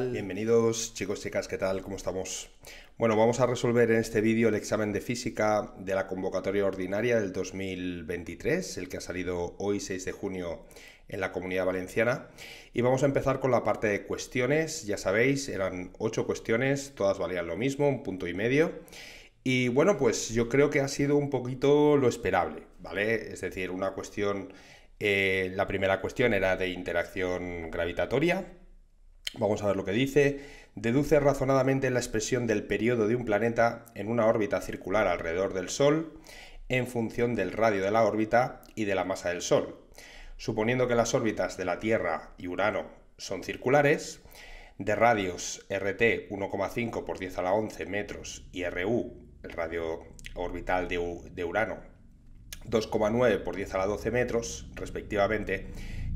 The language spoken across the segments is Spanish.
Bienvenidos chicos, chicas, ¿qué tal? ¿Cómo estamos? Bueno, vamos a resolver en este vídeo el examen de física de la convocatoria ordinaria del 2023, el que ha salido hoy 6 de junio en la comunidad valenciana. Y vamos a empezar con la parte de cuestiones, ya sabéis, eran 8 cuestiones, todas valían lo mismo, un punto y medio. Y bueno, pues yo creo que ha sido un poquito lo esperable, ¿vale? Es decir, una cuestión... Eh, la primera cuestión era de interacción gravitatoria, Vamos a ver lo que dice. Deduce razonadamente la expresión del periodo de un planeta en una órbita circular alrededor del Sol en función del radio de la órbita y de la masa del Sol. Suponiendo que las órbitas de la Tierra y Urano son circulares, de radios RT 1,5 por 10 a la 11 metros y RU, el radio orbital de, de Urano, 2,9 por 10 a la 12 metros, respectivamente,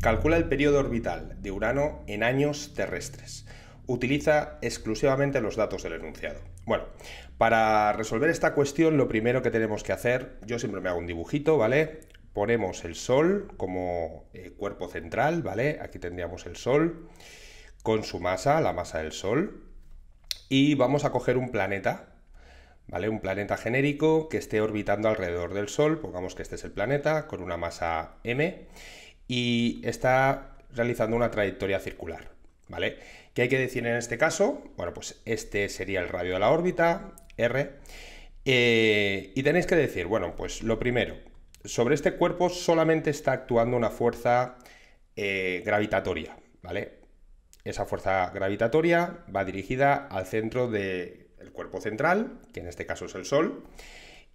Calcula el periodo orbital de Urano en años terrestres. Utiliza exclusivamente los datos del enunciado. Bueno, para resolver esta cuestión lo primero que tenemos que hacer, yo siempre me hago un dibujito, ¿vale? Ponemos el Sol como eh, cuerpo central, ¿vale? Aquí tendríamos el Sol con su masa, la masa del Sol. Y vamos a coger un planeta, ¿vale? Un planeta genérico que esté orbitando alrededor del Sol, pongamos que este es el planeta, con una masa m y está realizando una trayectoria circular, ¿vale? ¿Qué hay que decir en este caso? Bueno, pues este sería el radio de la órbita, R, eh, y tenéis que decir, bueno, pues lo primero, sobre este cuerpo solamente está actuando una fuerza eh, gravitatoria, ¿vale? Esa fuerza gravitatoria va dirigida al centro del cuerpo central, que en este caso es el Sol,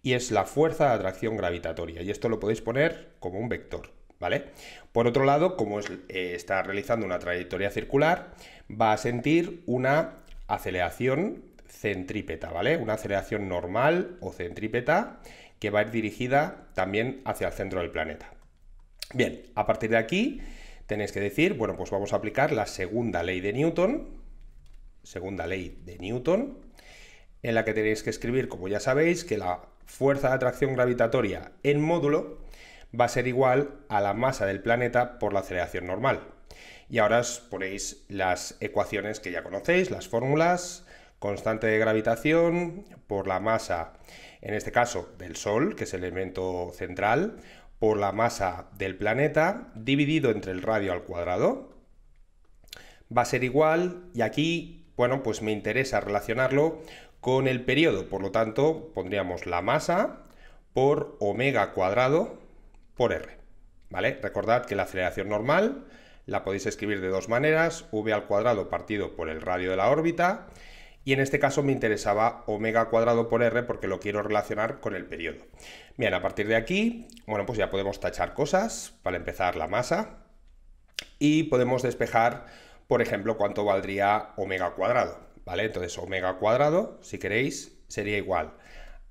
y es la fuerza de atracción gravitatoria, y esto lo podéis poner como un vector. ¿vale? Por otro lado, como eh, está realizando una trayectoria circular, va a sentir una aceleración centrípeta, ¿vale? Una aceleración normal o centrípeta que va a ir dirigida también hacia el centro del planeta. Bien, a partir de aquí tenéis que decir, bueno, pues vamos a aplicar la segunda ley de Newton, segunda ley de Newton, en la que tenéis que escribir, como ya sabéis, que la fuerza de atracción gravitatoria en módulo va a ser igual a la masa del planeta por la aceleración normal. Y ahora os ponéis las ecuaciones que ya conocéis, las fórmulas, constante de gravitación por la masa, en este caso del Sol, que es el elemento central, por la masa del planeta, dividido entre el radio al cuadrado, va a ser igual, y aquí, bueno, pues me interesa relacionarlo con el periodo, por lo tanto, pondríamos la masa por omega cuadrado por R. ¿Vale? Recordad que la aceleración normal la podéis escribir de dos maneras, v al cuadrado partido por el radio de la órbita, y en este caso me interesaba omega cuadrado por r porque lo quiero relacionar con el periodo. Bien, a partir de aquí, bueno, pues ya podemos tachar cosas, para empezar la masa, y podemos despejar, por ejemplo, cuánto valdría omega cuadrado, ¿vale? Entonces, omega cuadrado, si queréis, sería igual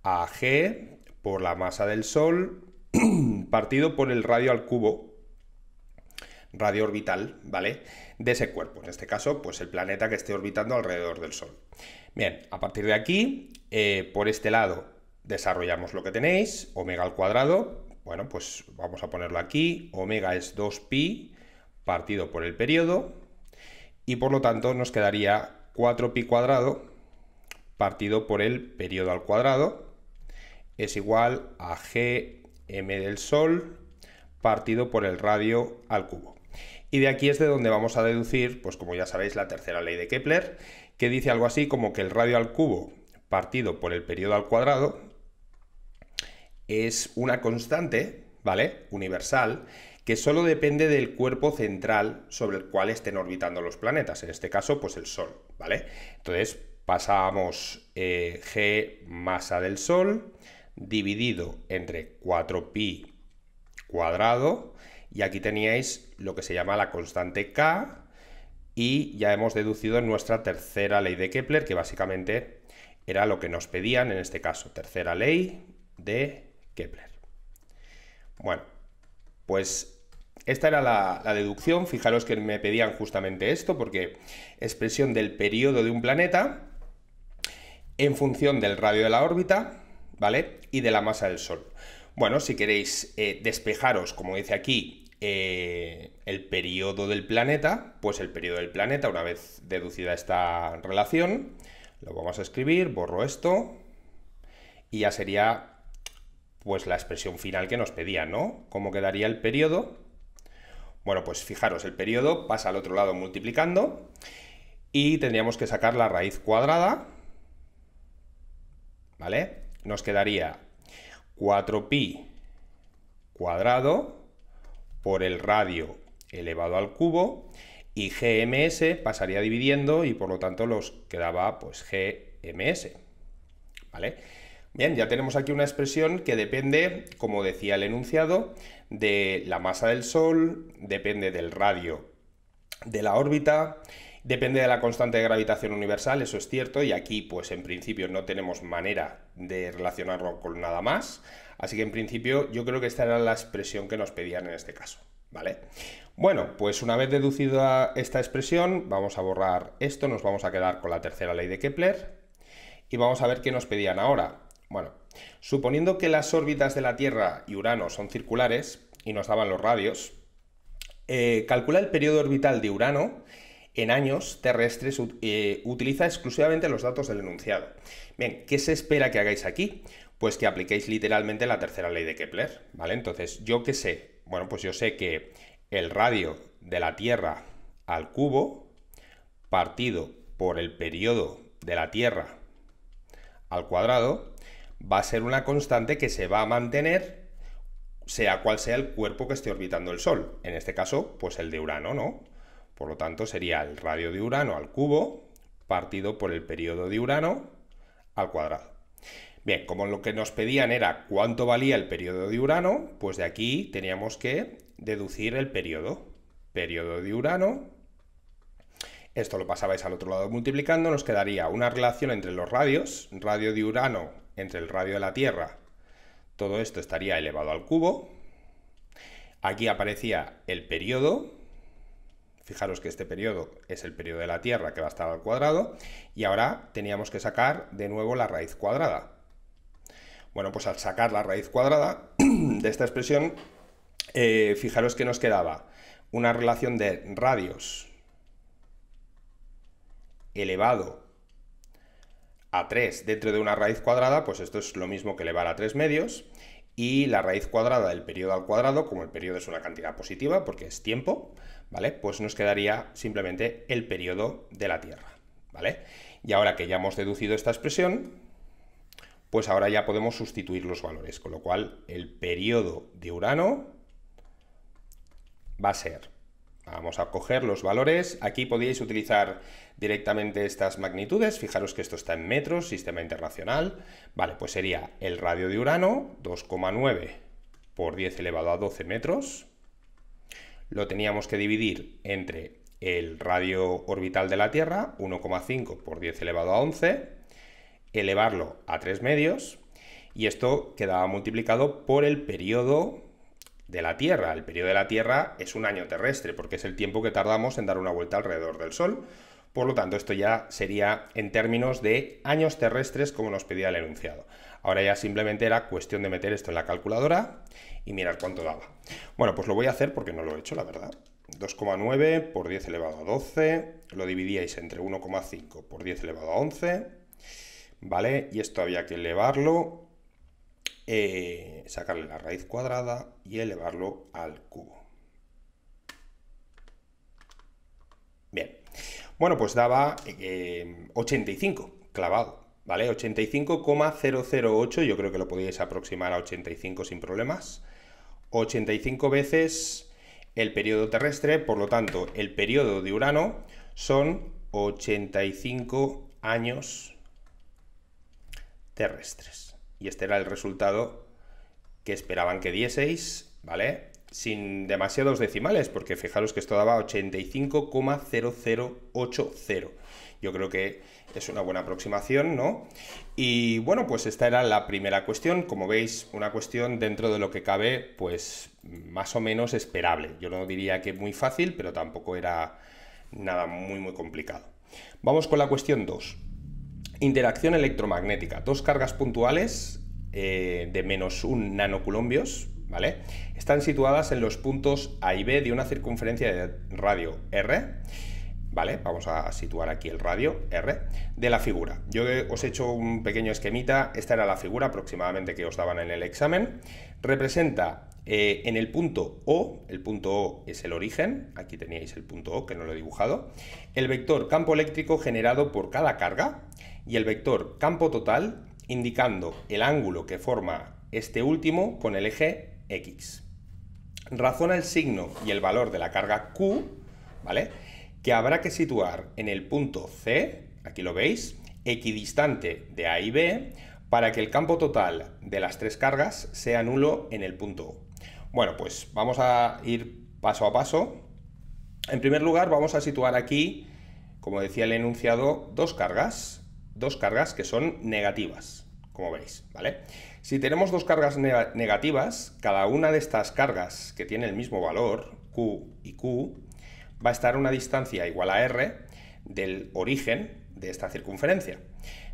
a g por la masa del Sol partido por el radio al cubo, radio orbital, ¿vale? De ese cuerpo, en este caso, pues el planeta que esté orbitando alrededor del Sol. Bien, a partir de aquí, eh, por este lado, desarrollamos lo que tenéis, omega al cuadrado, bueno, pues vamos a ponerlo aquí, omega es 2pi partido por el periodo, y por lo tanto nos quedaría 4pi cuadrado partido por el periodo al cuadrado, es igual a g m del sol partido por el radio al cubo. Y de aquí es de donde vamos a deducir, pues como ya sabéis, la tercera ley de Kepler, que dice algo así como que el radio al cubo partido por el periodo al cuadrado es una constante, ¿vale? Universal, que solo depende del cuerpo central sobre el cual estén orbitando los planetas, en este caso, pues el Sol, ¿vale? Entonces pasamos eh, G masa del Sol dividido entre 4pi cuadrado y aquí teníais lo que se llama la constante k y ya hemos deducido nuestra tercera ley de Kepler que básicamente era lo que nos pedían en este caso, tercera ley de Kepler. Bueno, pues esta era la, la deducción, fijaros que me pedían justamente esto porque expresión del periodo de un planeta en función del radio de la órbita ¿vale? Y de la masa del Sol. Bueno, si queréis eh, despejaros, como dice aquí, eh, el periodo del planeta, pues el periodo del planeta, una vez deducida esta relación, lo vamos a escribir, borro esto, y ya sería pues la expresión final que nos pedía, ¿no? ¿Cómo quedaría el periodo? Bueno, pues fijaros, el periodo pasa al otro lado multiplicando y tendríamos que sacar la raíz cuadrada, ¿vale? nos quedaría 4pi cuadrado por el radio elevado al cubo y gms pasaría dividiendo y por lo tanto nos quedaba pues gms. ¿Vale? Bien, ya tenemos aquí una expresión que depende, como decía el enunciado, de la masa del Sol, depende del radio de la órbita, Depende de la constante de gravitación universal, eso es cierto, y aquí pues en principio no tenemos manera de relacionarlo con nada más, así que en principio yo creo que esta era la expresión que nos pedían en este caso, ¿vale? Bueno, pues una vez deducida esta expresión, vamos a borrar esto, nos vamos a quedar con la tercera ley de Kepler y vamos a ver qué nos pedían ahora. Bueno, suponiendo que las órbitas de la Tierra y Urano son circulares y nos daban los radios, eh, calcula el periodo orbital de Urano en años terrestres eh, utiliza exclusivamente los datos del enunciado. Bien, ¿qué se espera que hagáis aquí? Pues que apliquéis literalmente la tercera ley de Kepler, ¿vale? Entonces, ¿yo qué sé? Bueno, pues yo sé que el radio de la Tierra al cubo partido por el periodo de la Tierra al cuadrado va a ser una constante que se va a mantener sea cual sea el cuerpo que esté orbitando el Sol. En este caso, pues el de Urano, ¿no? Por lo tanto, sería el radio de Urano al cubo partido por el periodo de Urano al cuadrado. Bien, como lo que nos pedían era cuánto valía el periodo de Urano, pues de aquí teníamos que deducir el periodo. Periodo de Urano. Esto lo pasabais al otro lado multiplicando, nos quedaría una relación entre los radios, radio de Urano entre el radio de la Tierra. Todo esto estaría elevado al cubo. Aquí aparecía el periodo, Fijaros que este periodo es el periodo de la Tierra que va a estar al cuadrado y ahora teníamos que sacar de nuevo la raíz cuadrada. Bueno, pues al sacar la raíz cuadrada de esta expresión, eh, fijaros que nos quedaba una relación de radios elevado a 3 dentro de una raíz cuadrada, pues esto es lo mismo que elevar a 3 medios, y la raíz cuadrada del periodo al cuadrado, como el periodo es una cantidad positiva porque es tiempo, ¿vale? Pues nos quedaría simplemente el periodo de la Tierra, ¿vale? Y ahora que ya hemos deducido esta expresión, pues ahora ya podemos sustituir los valores, con lo cual el periodo de Urano va a ser, vamos a coger los valores, aquí podíais utilizar directamente estas magnitudes, fijaros que esto está en metros, sistema internacional, vale, pues sería el radio de Urano, 2,9 por 10 elevado a 12 metros, lo teníamos que dividir entre el radio orbital de la Tierra, 1,5 por 10 elevado a 11, elevarlo a 3 medios, y esto quedaba multiplicado por el periodo de la Tierra. El periodo de la Tierra es un año terrestre, porque es el tiempo que tardamos en dar una vuelta alrededor del Sol. Por lo tanto, esto ya sería en términos de años terrestres como nos pedía el enunciado. Ahora ya simplemente era cuestión de meter esto en la calculadora y mirar cuánto daba. Bueno, pues lo voy a hacer porque no lo he hecho, la verdad. 2,9 por 10 elevado a 12, lo dividíais entre 1,5 por 10 elevado a 11, ¿vale? Y esto había que elevarlo, eh, sacarle la raíz cuadrada y elevarlo al cubo. Bien, bueno, pues daba 85 eh, clavado. ¿vale? 85,008, yo creo que lo podéis aproximar a 85 sin problemas. 85 veces el periodo terrestre, por lo tanto, el periodo de Urano son 85 años terrestres. Y este era el resultado que esperaban que dieseis, ¿vale? Sin demasiados decimales, porque fijaros que esto daba 85,0080. Yo creo que es una buena aproximación, ¿no? Y bueno, pues esta era la primera cuestión, como veis, una cuestión dentro de lo que cabe, pues más o menos esperable. Yo no diría que muy fácil, pero tampoco era nada muy muy complicado. Vamos con la cuestión 2. Interacción electromagnética. Dos cargas puntuales eh, de menos un nanocolombios, ¿vale? Están situadas en los puntos A y B de una circunferencia de radio R ¿vale? Vamos a situar aquí el radio R de la figura. Yo os he hecho un pequeño esquemita, esta era la figura aproximadamente que os daban en el examen. Representa eh, en el punto O, el punto O es el origen, aquí teníais el punto O que no lo he dibujado, el vector campo eléctrico generado por cada carga y el vector campo total indicando el ángulo que forma este último con el eje X. Razona el signo y el valor de la carga Q, ¿vale? que habrá que situar en el punto C, aquí lo veis, equidistante de A y B, para que el campo total de las tres cargas sea nulo en el punto O. Bueno, pues vamos a ir paso a paso. En primer lugar, vamos a situar aquí, como decía el enunciado, dos cargas, dos cargas que son negativas, como veis, ¿vale? Si tenemos dos cargas negativas, cada una de estas cargas que tiene el mismo valor, Q y Q, va a estar a una distancia igual a r del origen de esta circunferencia.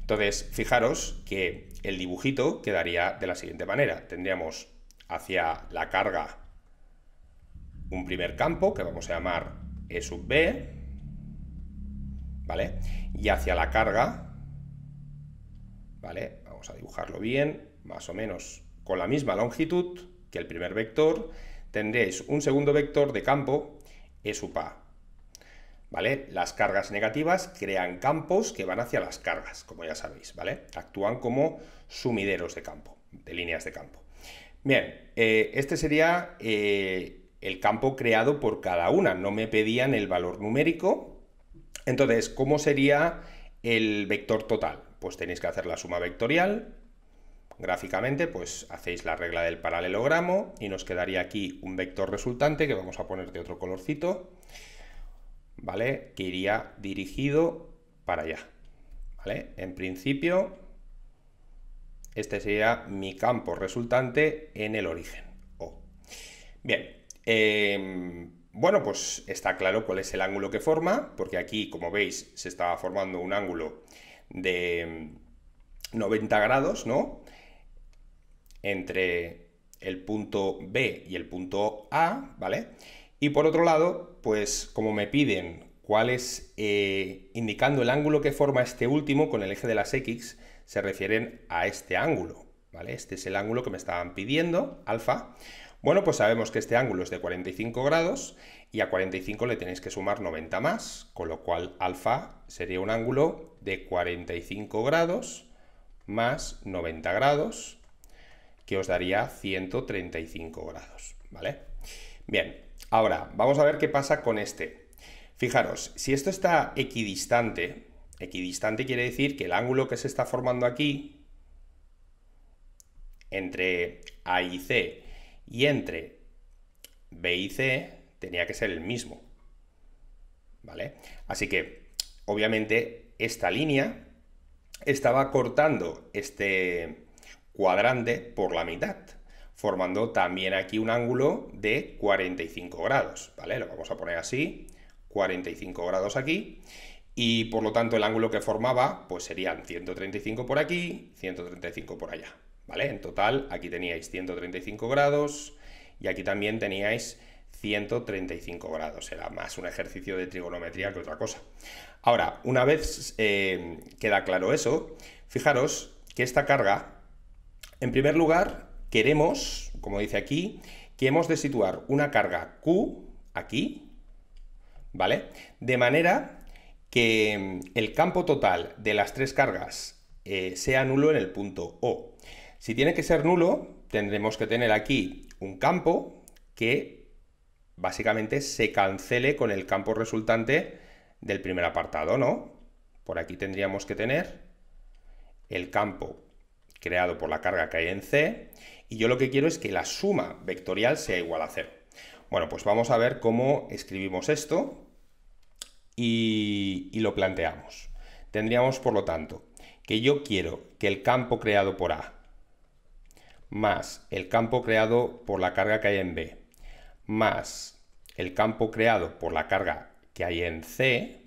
Entonces, fijaros que el dibujito quedaría de la siguiente manera. Tendríamos hacia la carga un primer campo que vamos a llamar E sub B, ¿vale? Y hacia la carga, ¿vale? Vamos a dibujarlo bien, más o menos con la misma longitud que el primer vector, tendréis un segundo vector de campo es ¿Vale? Las cargas negativas crean campos que van hacia las cargas, como ya sabéis, ¿vale? Actúan como sumideros de campo, de líneas de campo. Bien, eh, este sería eh, el campo creado por cada una. No me pedían el valor numérico. Entonces, ¿cómo sería el vector total? Pues tenéis que hacer la suma vectorial Gráficamente, pues hacéis la regla del paralelogramo y nos quedaría aquí un vector resultante que vamos a poner de otro colorcito, ¿vale? Que iría dirigido para allá, ¿vale? En principio, este sería mi campo resultante en el origen. O. Bien, em, bueno, pues está claro cuál es el ángulo que forma, porque aquí, como veis, se está formando un ángulo de 90 grados, ¿no? entre el punto B y el punto A, ¿vale? Y por otro lado, pues como me piden cuál es, eh, indicando el ángulo que forma este último con el eje de las X, se refieren a este ángulo, ¿vale? Este es el ángulo que me estaban pidiendo, alfa. Bueno, pues sabemos que este ángulo es de 45 grados y a 45 le tenéis que sumar 90 más, con lo cual alfa sería un ángulo de 45 grados más 90 grados os daría 135 grados, ¿vale? Bien, ahora vamos a ver qué pasa con este. Fijaros, si esto está equidistante, equidistante quiere decir que el ángulo que se está formando aquí, entre A y C y entre B y C, tenía que ser el mismo, ¿vale? Así que, obviamente, esta línea estaba cortando este, cuadrante por la mitad, formando también aquí un ángulo de 45 grados, ¿vale? Lo vamos a poner así, 45 grados aquí, y por lo tanto el ángulo que formaba pues serían 135 por aquí, 135 por allá, ¿vale? En total aquí teníais 135 grados y aquí también teníais 135 grados, era más un ejercicio de trigonometría que otra cosa. Ahora, una vez eh, queda claro eso, fijaros que esta carga en primer lugar, queremos, como dice aquí, que hemos de situar una carga Q aquí, ¿vale? De manera que mm, el campo total de las tres cargas eh, sea nulo en el punto O. Si tiene que ser nulo, tendremos que tener aquí un campo que básicamente se cancele con el campo resultante del primer apartado, ¿no? Por aquí tendríamos que tener el campo creado por la carga que hay en C, y yo lo que quiero es que la suma vectorial sea igual a cero. Bueno, pues vamos a ver cómo escribimos esto y, lo planteamos. Tendríamos, por lo tanto, que yo quiero que el campo creado por A más el campo creado por la carga que hay en B más el campo creado por la carga que hay en C,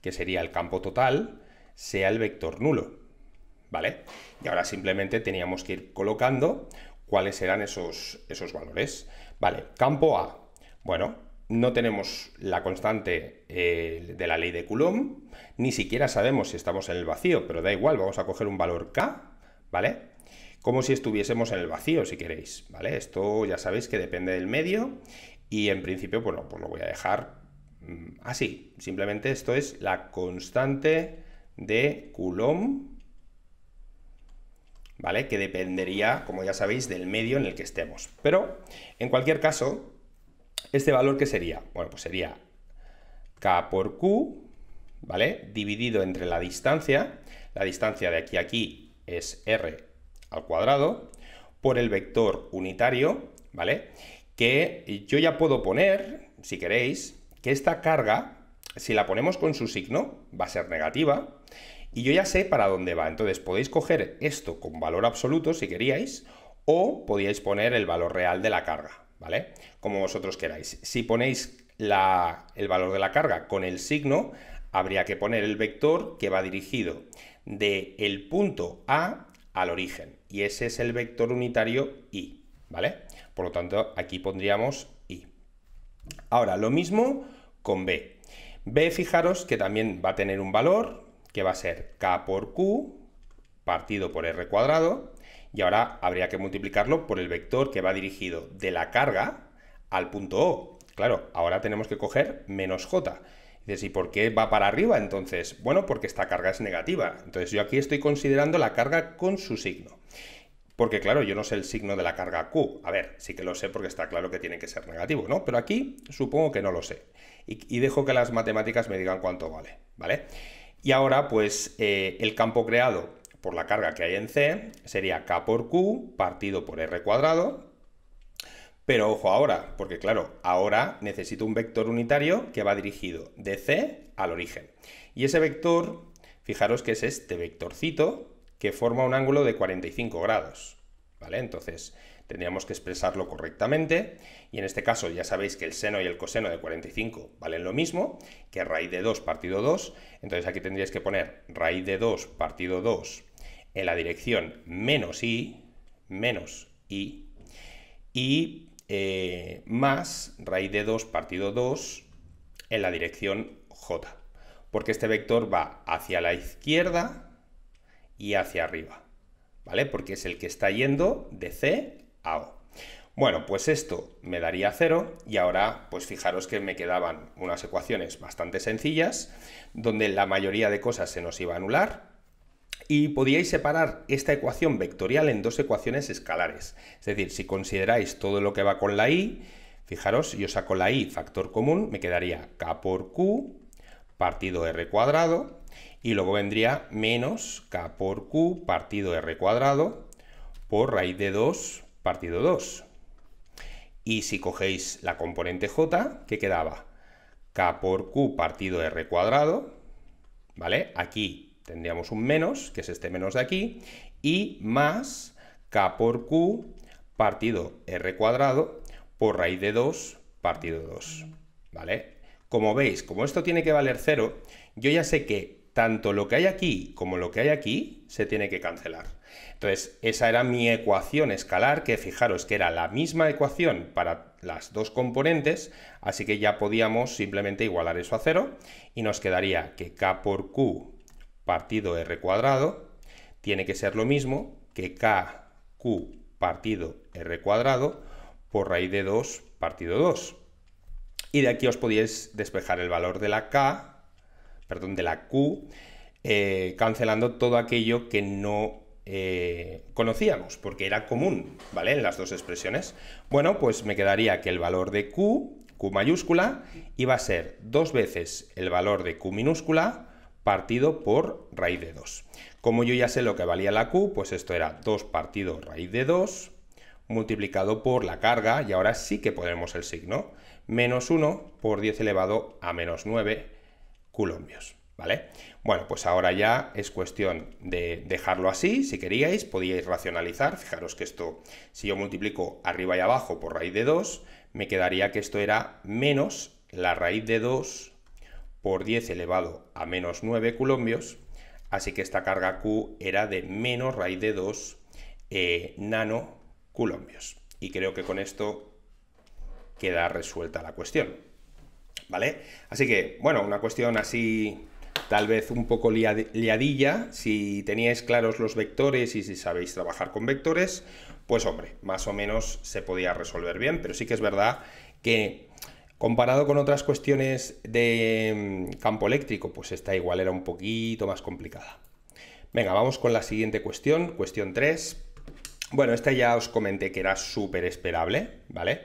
que sería el campo total, sea el vector nulo. ¿vale? Y ahora simplemente teníamos que ir colocando cuáles eran esos, esos valores. Vale, campo A. Bueno, no tenemos la constante eh, de la ley de Coulomb, ni siquiera sabemos si estamos en el vacío, pero da igual, vamos a coger un valor K, ¿vale? Como si estuviésemos en el vacío, si queréis, ¿vale? Esto ya sabéis que depende del medio y en principio, bueno, pues lo voy a dejar mm, así. Simplemente esto es la constante de Coulomb ¿vale? Que dependería, como ya sabéis, del medio en el que estemos. Pero, en cualquier caso, este valor que sería, bueno, pues sería K por Q, ¿vale? Dividido entre la distancia, la distancia de aquí a aquí es R al cuadrado, por el vector unitario, ¿vale? Que yo ya puedo poner, si queréis, que esta carga, si la ponemos con su signo, va a ser negativa, y yo ya sé para dónde va. Entonces podéis coger esto con valor absoluto si queríais o podíais poner el valor real de la carga, ¿vale? Como vosotros queráis. Si ponéis la, el valor de la carga con el signo, habría que poner el vector que va dirigido de el punto A al origen. Y ese es el vector unitario I, ¿vale? Por lo tanto, aquí pondríamos I. Ahora, lo mismo con B. B, fijaros que también va a tener un valor, que va a ser k por q partido por r cuadrado, y ahora habría que multiplicarlo por el vector que va dirigido de la carga al punto O. Claro, ahora tenemos que coger menos j. Dices, ¿y por qué va para arriba entonces? Bueno, porque esta carga es negativa. Entonces yo aquí estoy considerando la carga con su signo. Porque claro, yo no sé el signo de la carga Q. A ver, sí que lo sé porque está claro que tiene que ser negativo, ¿no? Pero aquí supongo que no lo sé. Y, dejo que las matemáticas me digan cuánto vale y ahora, pues, eh, el campo creado por la carga que hay en C sería K por Q partido por R cuadrado. Pero ojo ahora, porque claro, ahora necesito un vector unitario que va dirigido de C al origen. Y ese vector, fijaros que es este vectorcito que forma un ángulo de 45 grados. ¿Vale? Entonces, tendríamos que expresarlo correctamente, y en este caso ya sabéis que el seno y el coseno de 45 valen lo mismo, que raíz de 2 partido 2, entonces aquí tendríais que poner raíz de 2 partido 2 en la dirección menos i, menos i, y eh, más raíz de 2 partido 2 en la dirección j, porque este vector va hacia la izquierda y hacia arriba, ¿vale? Porque es el que está yendo de c bueno, pues esto me daría 0 y ahora pues fijaros que me quedaban unas ecuaciones bastante sencillas donde la mayoría de cosas se nos iba a anular y podíais separar esta ecuación vectorial en dos ecuaciones escalares. Es decir, si consideráis todo lo que va con la i, fijaros, yo saco la i factor común, me quedaría k por q partido r cuadrado y luego vendría menos k por q partido r cuadrado por raíz de 2 partido 2. Y si cogéis la componente j, ¿qué quedaba? k por q partido r cuadrado, ¿vale? Aquí tendríamos un menos, que es este menos de aquí, y más k por q partido r cuadrado por raíz de 2 partido 2, ¿vale? Como veis, como esto tiene que valer 0, yo ya sé que tanto lo que hay aquí como lo que hay aquí se tiene que cancelar. Entonces, esa era mi ecuación escalar, que fijaros que era la misma ecuación para las dos componentes, así que ya podíamos simplemente igualar eso a cero y nos quedaría que k por q partido r cuadrado tiene que ser lo mismo que k q partido r cuadrado por raíz de 2 partido 2. Y de aquí os podéis despejar el valor de la k, perdón, de la q, eh, cancelando todo aquello que no eh, conocíamos, porque era común, ¿vale? En las dos expresiones. Bueno, pues me quedaría que el valor de Q, Q mayúscula, iba a ser dos veces el valor de Q minúscula partido por raíz de 2. Como yo ya sé lo que valía la Q, pues esto era 2 partido raíz de 2 multiplicado por la carga, y ahora sí que ponemos el signo, menos 1 por 10 elevado a menos 9 colombios. ¿vale? Bueno, pues ahora ya es cuestión de dejarlo así, si queríais, podíais racionalizar, fijaros que esto, si yo multiplico arriba y abajo por raíz de 2, me quedaría que esto era menos la raíz de 2 por 10 elevado a menos 9 colombios, así que esta carga Q era de menos raíz de 2 eh, nano Y creo que con esto queda resuelta la cuestión. ¿Vale? Así que, bueno, una cuestión así tal vez un poco liadilla. Si teníais claros los vectores y si sabéis trabajar con vectores, pues hombre, más o menos se podía resolver bien, pero sí que es verdad que comparado con otras cuestiones de mm, campo eléctrico, pues esta igual era un poquito más complicada. Venga, vamos con la siguiente cuestión, cuestión 3. Bueno, esta ya os comenté que era súper esperable, ¿vale?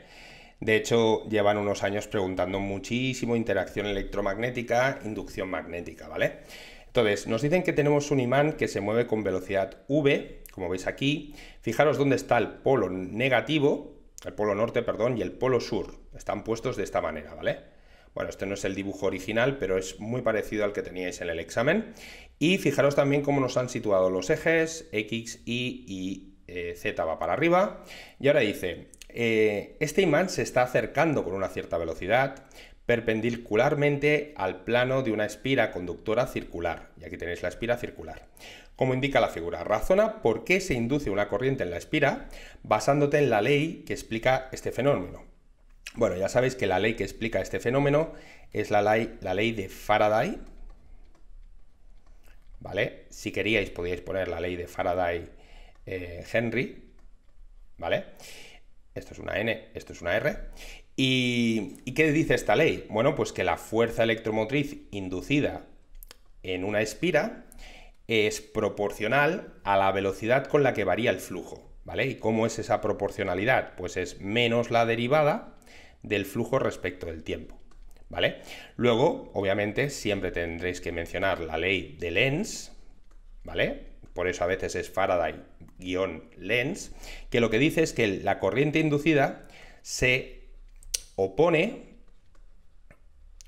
De hecho, llevan unos años preguntando muchísimo interacción electromagnética, inducción magnética, ¿vale? Entonces, nos dicen que tenemos un imán que se mueve con velocidad V, como veis aquí. Fijaros dónde está el polo negativo, el polo norte, perdón, y el polo sur. Están puestos de esta manera, ¿vale? Bueno, este no es el dibujo original, pero es muy parecido al que teníais en el examen. Y fijaros también cómo nos han situado los ejes, X, Y y eh, Z va para arriba. Y ahora dice, eh, este imán se está acercando con una cierta velocidad perpendicularmente al plano de una espira conductora circular. Y aquí tenéis la espira circular. Como indica la figura, razona por qué se induce una corriente en la espira basándote en la ley que explica este fenómeno. Bueno, ya sabéis que la ley que explica este fenómeno es la ley, de Faraday. ¿Vale? Si queríais podíais poner la ley de Faraday eh, Henry. ¿Vale? esto es una N, esto es una R. ¿Y, qué dice esta ley? Bueno, pues que la fuerza electromotriz inducida en una espira es proporcional a la velocidad con la que varía el flujo, ¿vale? ¿Y cómo es esa proporcionalidad? Pues es menos la derivada del flujo respecto del tiempo, ¿vale? Luego, obviamente, siempre tendréis que mencionar la ley de Lenz, ¿vale? Por eso a veces es Faraday guión lens, que lo que dice es que la corriente inducida se opone,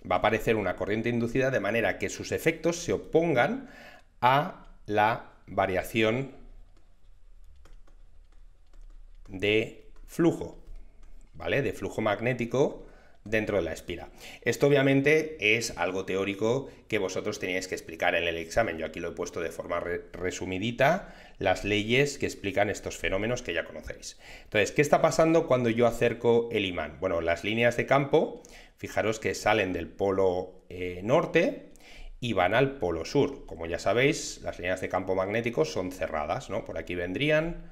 va a aparecer una corriente inducida de manera que sus efectos se opongan a la variación de flujo, ¿vale? De flujo magnético dentro de la espira. Esto obviamente es algo teórico que vosotros teníais que explicar en el examen. Yo aquí lo he puesto de forma resumidita, las leyes que explican estos fenómenos que ya conocéis. Entonces, ¿qué está pasando cuando yo acerco el imán? Bueno, las líneas de campo, fijaros que salen del polo eh, norte y van al polo sur. Como ya sabéis, las líneas de campo magnético son cerradas, ¿no? Por aquí vendrían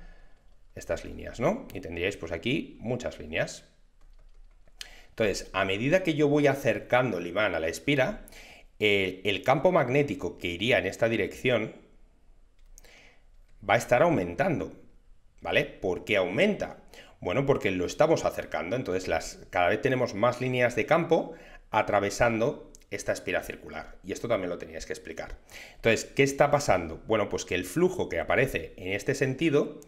estas líneas, ¿no? Y tendríais pues aquí muchas líneas. Entonces, a medida que yo voy acercando el imán a la espira, el, campo magnético que iría en esta dirección va a estar aumentando. ¿Vale? ¿Por qué aumenta? Bueno, porque lo estamos acercando, entonces las, cada vez tenemos más líneas de campo atravesando esta espira circular. Y esto también lo teníais que explicar. Entonces, ¿qué está pasando? Bueno, pues que el flujo que aparece en este sentido,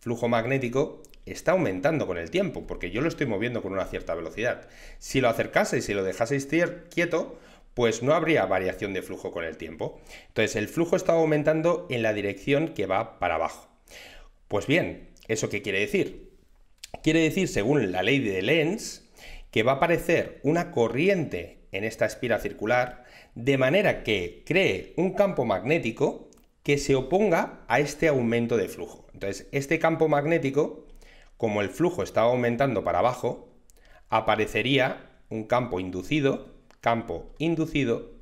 flujo magnético, está aumentando con el tiempo, porque yo lo estoy moviendo con una cierta velocidad. Si lo acercaseis y lo dejaseis quieto, pues no habría variación de flujo con el tiempo. Entonces el flujo está aumentando en la dirección que va para abajo. Pues bien, ¿eso qué quiere decir? Quiere decir, según la ley de Lenz, que va a aparecer una corriente en esta espira circular, de manera que cree un campo magnético que se oponga a este aumento de flujo. Entonces, este campo magnético como el flujo estaba aumentando para abajo, aparecería un campo inducido, campo inducido,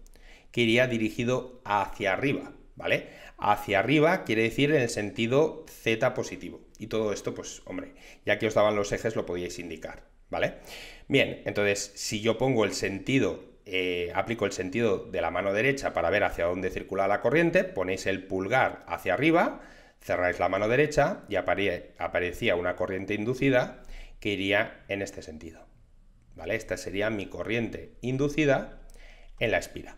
que iría dirigido hacia arriba, ¿vale? Hacia arriba quiere decir en el sentido Z positivo. Y todo esto, pues, hombre, ya que os daban los ejes lo podíais indicar, ¿vale? Bien, entonces, si yo pongo el sentido, eh, aplico el sentido de la mano derecha para ver hacia dónde circula la corriente, ponéis el pulgar hacia arriba, cerráis la mano derecha y aparecía una corriente inducida que iría en este sentido. ¿Vale? Esta sería mi corriente inducida en la espira.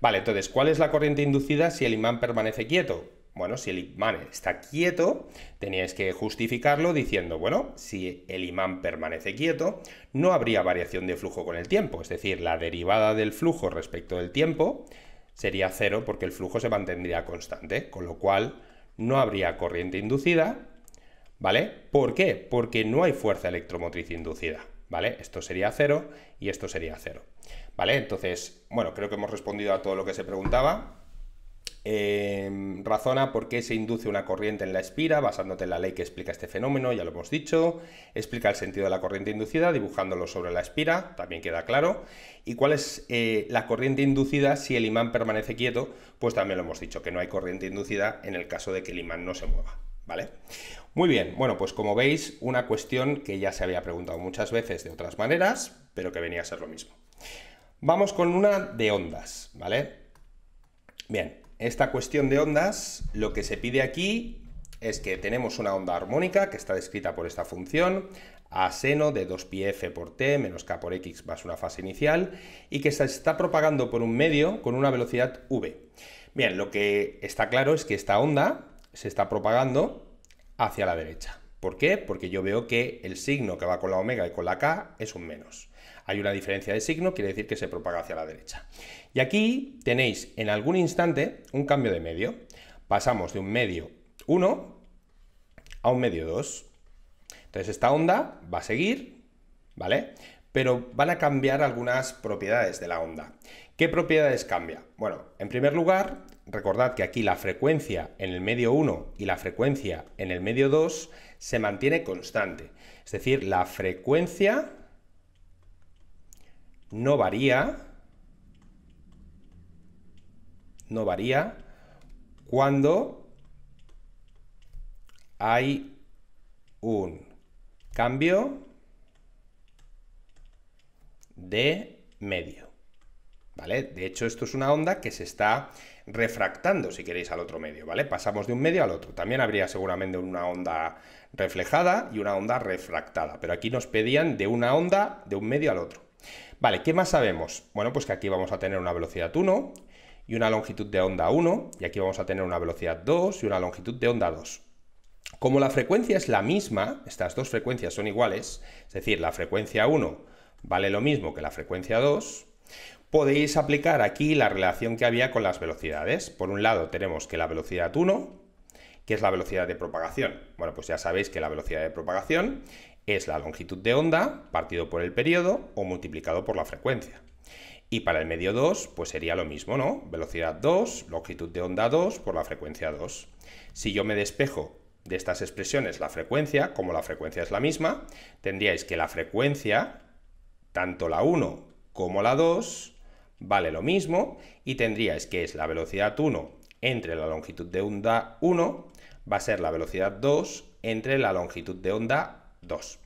Vale, entonces, ¿cuál es la corriente inducida si el imán permanece quieto? Bueno, si el imán está quieto, teníais que justificarlo diciendo, bueno, si el imán permanece quieto, no habría variación de flujo con el tiempo, es decir, la derivada del flujo respecto del tiempo sería cero porque el flujo se mantendría constante, con lo cual no habría corriente inducida, ¿vale? ¿Por qué? Porque no hay fuerza electromotriz inducida, ¿vale? Esto sería cero y esto sería cero, ¿vale? Entonces, bueno, creo que hemos respondido a todo lo que se preguntaba. Em, razona por qué se induce una corriente en la espira, basándote en la ley que explica este fenómeno, ya lo hemos dicho. Explica el sentido de la corriente inducida, dibujándolo sobre la espira, también queda claro. Y cuál es eh, la corriente inducida si el imán permanece quieto, pues también lo hemos dicho, que no hay corriente inducida en el caso de que el imán no se mueva. ¿Vale? Muy bien, bueno, pues como veis, una cuestión que ya se había preguntado muchas veces de otras maneras, pero que venía a ser lo mismo. Vamos con una de ondas, ¿vale? Bien, esta cuestión de ondas, lo que se pide aquí es que tenemos una onda armónica que está descrita por esta función, a seno de 2 f por t menos k por x más una fase inicial, y que se está propagando por un medio con una velocidad v. Bien, lo que está claro es que esta onda se está propagando hacia la derecha. ¿Por qué? Porque yo veo que el signo que va con la omega y con la K es un menos. Hay una diferencia de signo, quiere decir que se propaga hacia la derecha. Y aquí tenéis en algún instante un cambio de medio. Pasamos de un medio 1 a un medio 2. Entonces esta onda va a seguir, ¿vale? Pero van a cambiar algunas propiedades de la onda. ¿Qué propiedades cambia? Bueno, en primer lugar, recordad que aquí la frecuencia en el medio 1 y la frecuencia en el medio 2 se mantiene constante. Es decir, la frecuencia no varía, no varía cuando hay un cambio de medio. ¿Vale? De hecho, esto es una onda que se está refractando, si queréis, al otro medio, ¿vale? Pasamos de un medio al otro. También habría seguramente una onda reflejada y una onda refractada, pero aquí nos pedían de una onda de un medio al otro. Vale, ¿qué más sabemos? Bueno, pues que aquí vamos a tener una velocidad 1 y una longitud de onda 1, y aquí vamos a tener una velocidad 2 y una longitud de onda 2. Como la frecuencia es la misma, estas dos frecuencias son iguales, es decir, la frecuencia 1 vale lo mismo que la frecuencia 2, podéis aplicar aquí la relación que había con las velocidades. Por un lado tenemos que la velocidad 1, que es la velocidad de propagación. Bueno, pues ya sabéis que la velocidad de propagación es la longitud de onda partido por el periodo o multiplicado por la frecuencia. Y para el medio 2, pues sería lo mismo, ¿no? Velocidad 2, longitud de onda 2 por la frecuencia 2. Si yo me despejo de estas expresiones la frecuencia, como la frecuencia es la misma, tendríais que la frecuencia, tanto la 1 como la 2, vale lo mismo y tendríais que es la velocidad 1 entre la longitud de onda 1 va a ser la velocidad 2 entre la longitud de onda 2.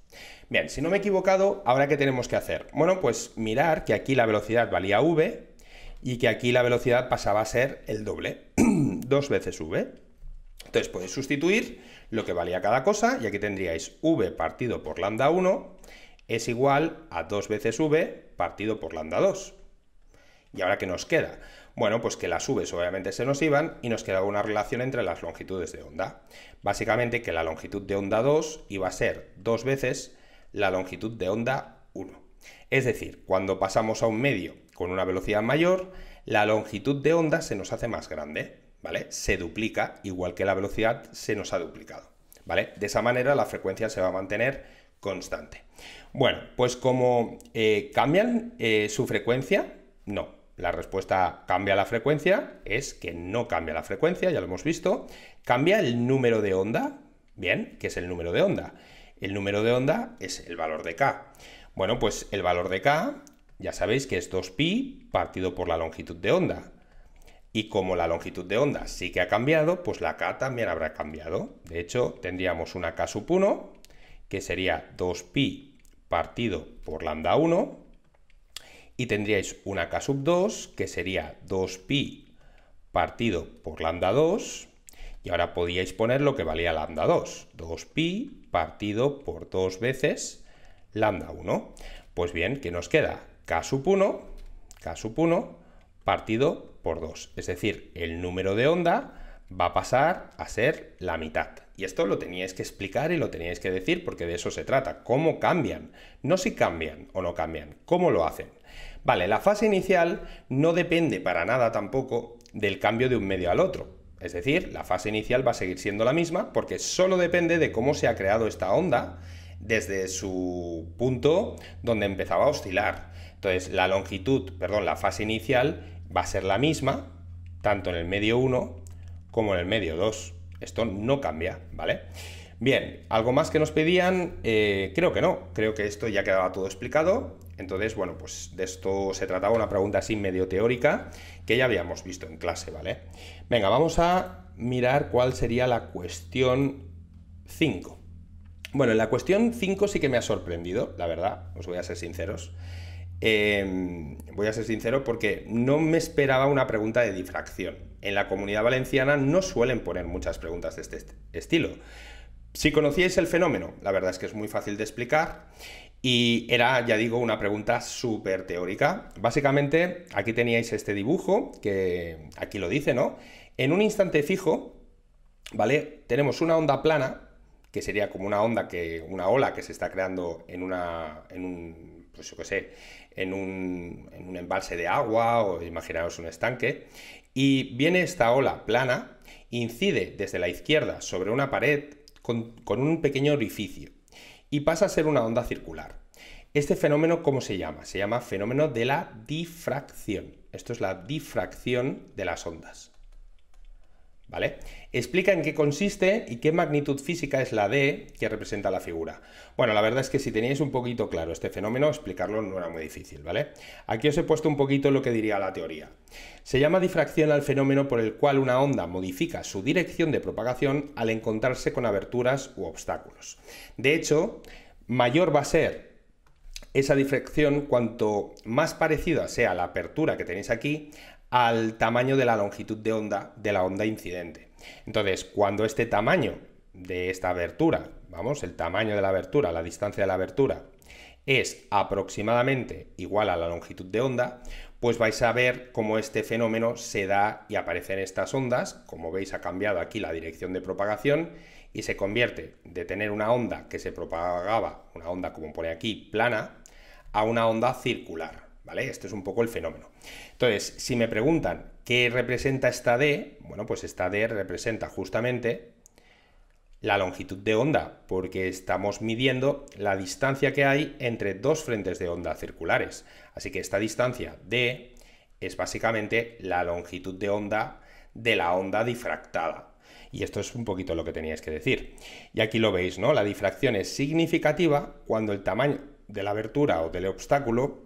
Bien, si no me he equivocado, ¿ahora qué tenemos que hacer? Bueno, pues mirar que aquí la velocidad valía v y que aquí la velocidad pasaba a ser el doble, dos veces v. Entonces podéis sustituir lo que valía cada cosa y aquí tendríais v partido por lambda 1 es igual a 2 veces v partido por lambda 2. ¿Y ahora qué nos queda? Bueno, pues que las Vs obviamente se nos iban y nos quedaba una relación entre las longitudes de onda. Básicamente que la longitud de onda 2 iba a ser dos veces la longitud de onda 1. Es decir, cuando pasamos a un medio con una velocidad mayor, la longitud de onda se nos hace más grande, ¿vale? Se duplica, igual que la velocidad se nos ha duplicado, ¿vale? De esa manera la frecuencia se va a mantener constante. Bueno, pues como eh, cambian eh, su frecuencia, no, la respuesta cambia la frecuencia, es que no cambia la frecuencia, ya lo hemos visto. Cambia el número de onda, bien, que es el número de onda. El número de onda es el valor de k. Bueno, pues el valor de k, ya sabéis que es 2pi partido por la longitud de onda. Y como la longitud de onda sí que ha cambiado, pues la k también habrá cambiado. De hecho, tendríamos una k sub 1, que sería 2pi partido por lambda 1, y tendríais una K sub 2 que sería 2pi partido por lambda 2 y ahora podíais poner lo que valía lambda 2, 2pi partido por 2 veces lambda 1. Pues bien, ¿qué nos queda? K 1, K sub 1 partido por 2, es decir, el número de onda va a pasar a ser la mitad. Y esto lo teníais que explicar y lo teníais que decir porque de eso se trata, cómo cambian, no si cambian o no cambian, cómo lo hacen. Vale, la fase inicial no depende para nada tampoco del cambio de un medio al otro. Es decir, la fase inicial va a seguir siendo la misma porque solo depende de cómo se ha creado esta onda desde su punto donde empezaba a oscilar. Entonces, la longitud, perdón, la fase inicial va a ser la misma, tanto en el medio 1 como en el medio 2. Esto no cambia, ¿vale? Bien, ¿algo más que nos pedían? Eh, creo que no, creo que esto ya quedaba todo explicado. Entonces, bueno, pues de esto se trataba una pregunta así medio teórica que ya habíamos visto en clase, ¿vale? Venga, vamos a mirar cuál sería la cuestión 5. Bueno, la cuestión 5 sí que me ha sorprendido, la verdad, os voy a ser sinceros. Em, voy a ser sincero porque no me esperaba una pregunta de difracción. En la comunidad valenciana no suelen poner muchas preguntas de este estilo. Si conocíais el fenómeno, la verdad es que es muy fácil de explicar y era, ya digo, una pregunta súper teórica. Básicamente, aquí teníais este dibujo, que aquí lo dice, ¿no? En un instante fijo, ¿vale? Tenemos una onda plana, que sería como una onda que, una ola que se está creando en una, en un, pues yo qué sé, en un, en un embalse de agua o imaginaros un estanque. Y viene esta ola plana, incide desde la izquierda sobre una pared con un pequeño orificio y pasa a ser una onda circular. Este fenómeno, ¿cómo se llama? Se llama fenómeno de la difracción. Esto es la difracción de las ondas. ¿Vale? Explica en qué consiste y qué magnitud física es la D que representa la figura. Bueno, la verdad es que si teníais un poquito claro este fenómeno, explicarlo no era muy difícil, ¿vale? Aquí os he puesto un poquito lo que diría la teoría. Se llama difracción al fenómeno por el cual una onda modifica su dirección de propagación al encontrarse con aberturas u obstáculos. De hecho, mayor va a ser esa difracción cuanto más parecida sea la apertura que tenéis aquí al tamaño de la longitud de onda de la onda incidente. Entonces, cuando este tamaño de esta abertura, vamos, el tamaño de la abertura, la distancia de la abertura, es aproximadamente igual a la longitud de onda, pues vais a ver cómo este fenómeno se da y aparecen estas ondas. Como veis ha cambiado aquí la dirección de propagación y se convierte de tener una onda que se propagaba, una onda como pone aquí, plana, a una onda circular. ¿vale? Este es un poco el fenómeno. Entonces, si me preguntan qué representa esta D, bueno, pues esta D representa justamente la longitud de onda, porque estamos midiendo la distancia que hay entre dos frentes de onda circulares. Así que esta distancia D es básicamente la longitud de onda de la onda difractada. Y esto es un poquito lo que teníais que decir. Y aquí lo veis, ¿no? La difracción es significativa cuando el tamaño de la abertura o del obstáculo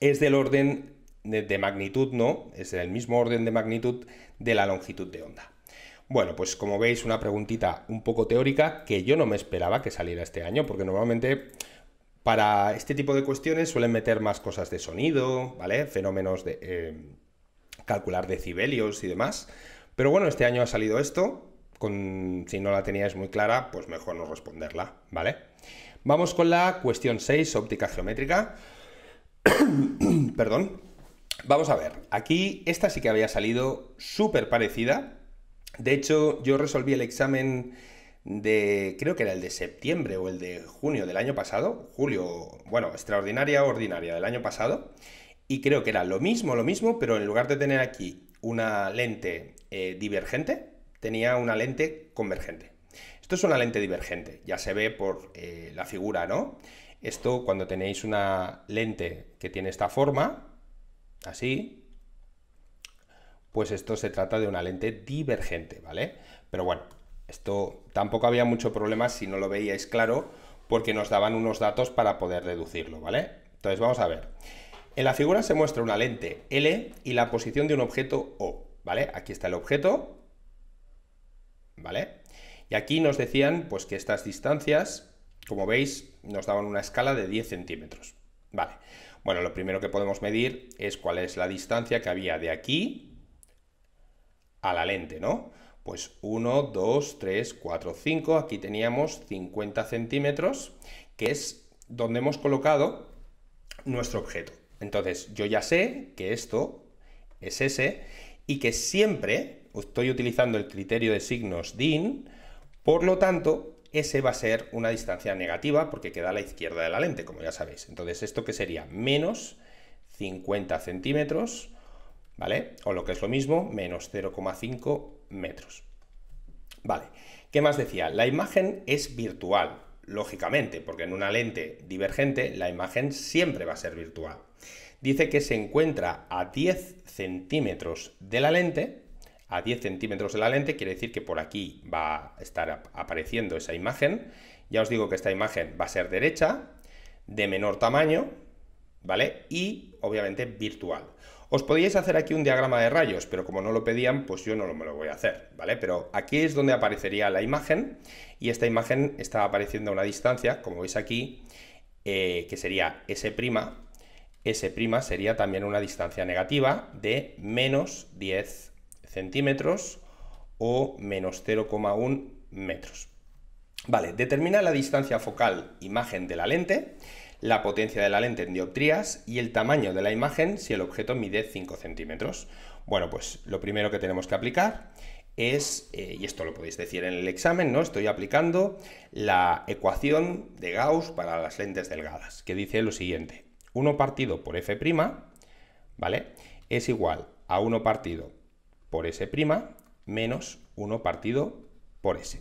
es del orden de, magnitud, ¿no? Es del mismo orden de magnitud de la longitud de onda. Bueno, pues como veis, una preguntita un poco teórica que yo no me esperaba que saliera este año, porque normalmente para este tipo de cuestiones suelen meter más cosas de sonido, ¿vale? Fenómenos de eh, calcular decibelios y demás. Pero bueno, este año ha salido esto. si no la teníais muy clara, pues mejor no responderla, ¿vale? Vamos con la cuestión 6, óptica geométrica. Perdón. Vamos a ver, aquí esta sí que había salido súper parecida. De hecho, yo resolví el examen de, creo que era el de septiembre o el de junio del año pasado, julio, bueno, extraordinaria ordinaria del año pasado, y creo que era lo mismo, lo mismo, pero en lugar de tener aquí una lente eh, divergente, tenía una lente convergente. Esto es una lente divergente, ya se ve por eh, la figura, ¿no? Esto cuando tenéis una lente que tiene esta forma, así, pues esto se trata de una lente divergente, ¿vale? Pero bueno, esto tampoco había mucho problema si no lo veíais claro, porque nos daban unos datos para poder deducirlo, ¿vale? Entonces vamos a ver. En la figura se muestra una lente L y la posición de un objeto O, ¿vale? Aquí está el objeto, ¿vale? Y aquí nos decían pues que estas distancias, como veis, nos daban una escala de 10 centímetros, ¿vale? Bueno, lo primero que podemos medir es cuál es la distancia que había de aquí a la lente, ¿no? Pues 1, 2, 3, 4, 5, aquí teníamos 50 centímetros, que es donde hemos colocado nuestro objeto. Entonces, yo ya sé que esto es ese y que siempre estoy utilizando el criterio de signos DIN, por lo tanto, ese va a ser una distancia negativa porque queda a la izquierda de la lente, como ya sabéis. Entonces, ¿esto que sería? Menos 50 centímetros, ¿vale? O lo que es lo mismo, menos 0,5 metros. Vale, ¿qué más decía? La imagen es virtual, lógicamente, porque en una lente divergente la imagen siempre va a ser virtual. Dice que se encuentra a 10 centímetros de la lente, a 10 centímetros de la lente, quiere decir que por aquí va a estar apareciendo esa imagen. Ya os digo que esta imagen va a ser derecha, de menor tamaño, ¿vale? Y obviamente virtual. Os podíais hacer aquí un diagrama de rayos, pero como no lo pedían, pues yo no me lo voy a hacer, ¿vale? Pero aquí es donde aparecería la imagen y esta imagen está apareciendo a una distancia, como veis aquí, eh, que sería S', S' sería también una distancia negativa de menos 10 centímetros o menos 0,1 metros. Vale, determina la distancia focal imagen de la lente, la potencia de la lente en dioptrías y el tamaño de la imagen si el objeto mide 5 centímetros. Bueno, pues lo primero que tenemos que aplicar es, eh, y esto lo podéis decir en el examen, ¿no? Estoy aplicando la ecuación de Gauss para las lentes delgadas, que dice lo siguiente. 1 partido por f', ¿vale? Es igual a 1 partido por S' menos 1 partido por S.